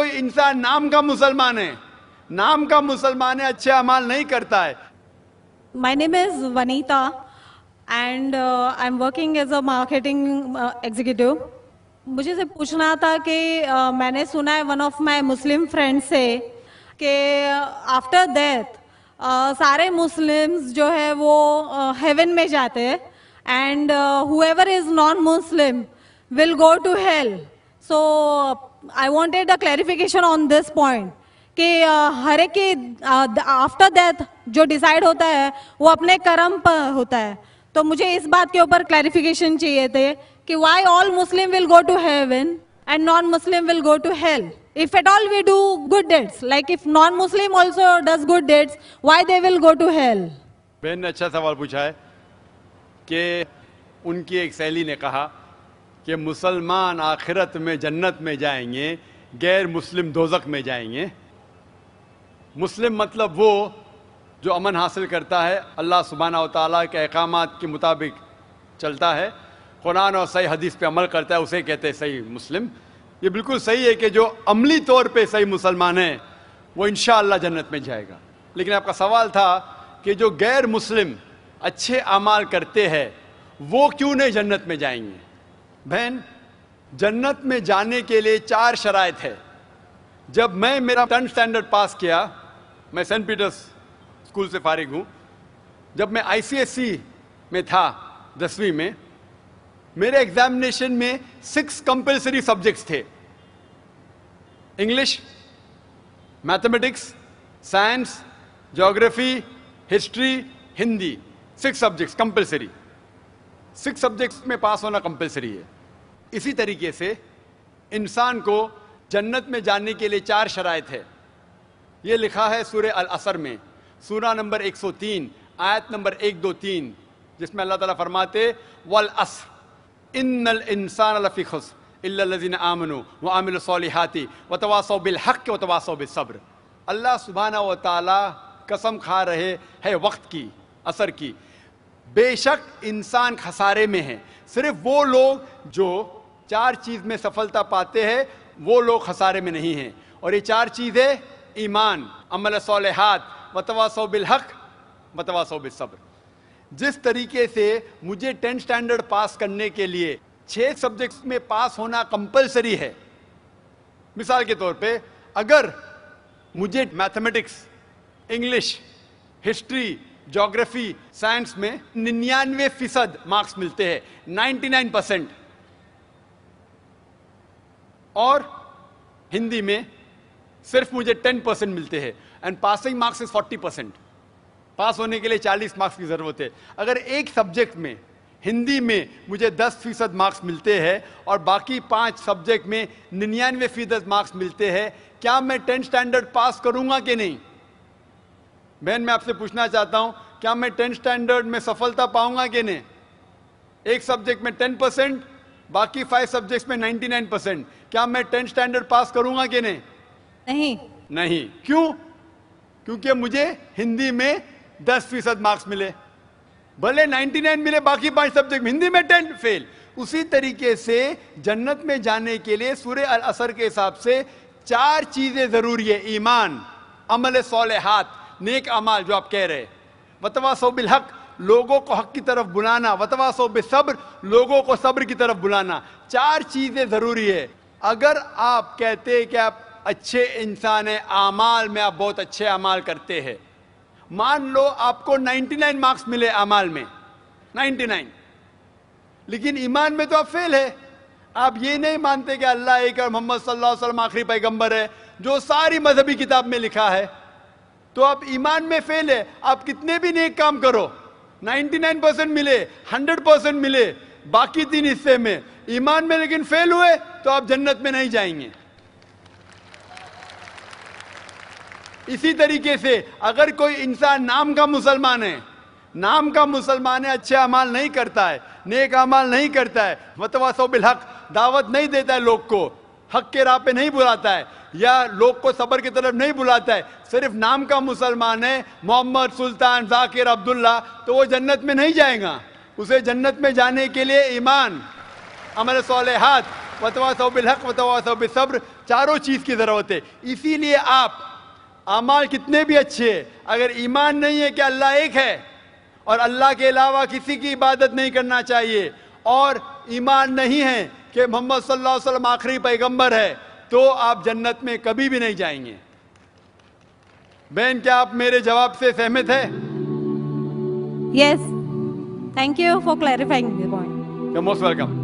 कोई इंसान नाम का मुसलमान है नाम का मुसलमान है अच्छे अमाल नहीं करता है my name is Vanita and I am working as a marketing executive मुझे से पूछना था कि uh, मैंने सुना है one of my Muslim friend से कि आफ्टर uh, डेथ uh, सारे मुस्लिम्स जो है वो हेवन uh, में जाते हैं and whoever is non Muslim will go to hell so I wanted a clarification on this point कि uh, हर एक आफ्टर डेथ uh, जो डिसाइड होता है वो अपने कर्म पर होता है तो मुझे इस बात के ऊपर क्लैरिफिकेशन चाहिए थे कि why all Muslim will go to heaven and non Muslim will go to hell if at all we do good deeds like if non Muslim also does good deeds why they will go to hell बहन ने अच्छा सवाल पूछा है कि उनकी एक सहेली ने कहा कि मुसलमान आखिरत में जन्नत में जाएंगे गैर मुस्लिम दोजक में जाएंगे मुस्लिम मतलब वो जो अमन हासिल करता है अल्लाह सुबहाना तला के अहकाम के मुताबिक चलता है कुरान और सही हदीस पे अमल करता है उसे कहते हैं सही मुस्लिम ये बिल्कुल सही है कि जो अमली तौर पे सही मुसलमान है वो इन जन्नत में जाएगा लेकिन आपका सवाल था कि जो गैर मुस्लिम अच्छे अमाल करते हैं वो क्यों नहीं जन्नत में जाएंगे बहन जन्नत में जाने के लिए चार शराय है जब मैं मेरा टेंथ स्टैंडर्ड पास किया मैं सेंट पीटर्स स्कूल से फारिग हूँ जब मैं आई में था दसवीं में मेरे एग्जामिनेशन में सिक्स कंपलसरी सब्जेक्ट्स थे English mathematics science geography history Hindi six subjects compulsory six subjects में पास होना कंपलसरी है इसी तरीके से इंसान को जन्नत में जाने के लिए चार शरात है ये लिखा है सूर्य अल असर में सूरा नंबर 103 आयत नंबर एक दो तीन जिसमें अल्लाह ताला फरमाते वल अस इन इंसान लफ़ी खुस आमनु व आमिल सौलिहाती व तवासो बिल हक व तवासो बिल सब्र अल्लाह सुबहाना व ताला कसम खा रहे है वक्त की असर की बेशक इंसान खसारे में है सिर्फ वो लोग जो चार चीज में सफलता पाते हैं वो लोग खसारे में नहीं हैं और ये चार चीज़ें ईमान अमल सोलहत वतवासो मतवा वतवासो सब्र जिस तरीके से मुझे टेंथ स्टैंडर्ड पास करने के लिए छः सब्जेक्ट्स में पास होना कंपलसरी है मिसाल के तौर पे अगर मुझे mathematics English history geography science में निन्यानवे फीसद मार्क्स मिलते हैं नाइन्टी नाइन परसेंट और हिंदी में सिर्फ मुझे टेन परसेंट मिलते हैं and passing marks is forty percent pass होने के लिए चालीस मार्क्स की ज़रूरत है अगर एक सब्जेक्ट में हिंदी में मुझे दस फीसद मार्क्स मिलते हैं और बाकी पांच सब्जेक्ट में निन्यानवे फीसद मार्क्स मिलते हैं क्या मैं टेंथ स्टैंडर्ड पास करूंगा कि नहीं बहन मैं आपसे पूछना चाहता हूं क्या मैं टेंथ स्टैंडर्ड में सफलता पाऊंगा कि नहीं एक सब्जेक्ट में टेन परसेंट बाकी फाइव सब्जेक्ट्स में नाइन्टी नाइन परसेंट क्या मैं टेंथ स्टैंडर्ड पास करूंगा कि नहीं नहीं नहीं क्यों क्योंकि मुझे हिंदी में दस फीसद मार्क्स मिले भले नाइन मिले बाकी पांच सब्जेक्ट हिंदी में टेन फेल उसी तरीके से जन्नत में जाने के लिए सूर्य अल असर के हिसाब से चार चीजें जरूरी है ईमान अमल सोलह हाथ नेक अमाल जो आप कह रहे वतवासो हक लोगों को हक की तरफ बुलाना वतवासो सब्र लोगों को सब्र की तरफ बुलाना चार चीज़ें ज़रूरी है अगर आप कहते हैं कि आप अच्छे इंसान हैं अमाल में आप बहुत अच्छे अमाल करते हैं मान लो आपको 99 मार्क्स मिले अमाल में 99 लेकिन ईमान में तो आप फेल है आप ये नहीं मानते कि अल्लाह एक मोहम्मद सल्लल्लाहु अलैहि वसल्लम आखिरी पैगंबर है जो सारी मजहबी किताब में लिखा है तो आप ईमान में फेल है आप कितने भी नेक काम करो 99 परसेंट मिले 100 परसेंट मिले बाकी तीन हिस्से में ईमान में लेकिन फेल हुए तो आप जन्नत में नहीं जाएंगे इसी तरीके से अगर कोई इंसान नाम का मुसलमान है नाम का मुसलमान है अच्छे अमाल नहीं करता है नेक अमाल नहीं करता है मतवासो बिलहक दावत नहीं देता है लोग को हक के राह पे नहीं बुलाता है या लोग को सबर की तरफ नहीं बुलाता है सिर्फ नाम का मुसलमान है मोहम्मद सुल्तान जाकिर अब्दुल्ला तो वो जन्नत में नहीं जाएगा उसे जन्नत में जाने के लिए ईमान अमर हाथ वतवा सोबिल हक वतवा सोब सब्र चारों चीज़ की ज़रूरत है इसीलिए आप अमाल कितने भी अच्छे हैं अगर ईमान नहीं है कि अल्लाह एक है और अल्लाह के अलावा किसी की इबादत नहीं करना चाहिए और ईमान नहीं है कि मोहम्मद सल्लल्लाहु अलैहि वसल्लम आखिरी पैगंबर है तो आप जन्नत में कभी भी नहीं जाएंगे बहन क्या आप मेरे जवाब से सहमत है yes thank you for clarifying most welcome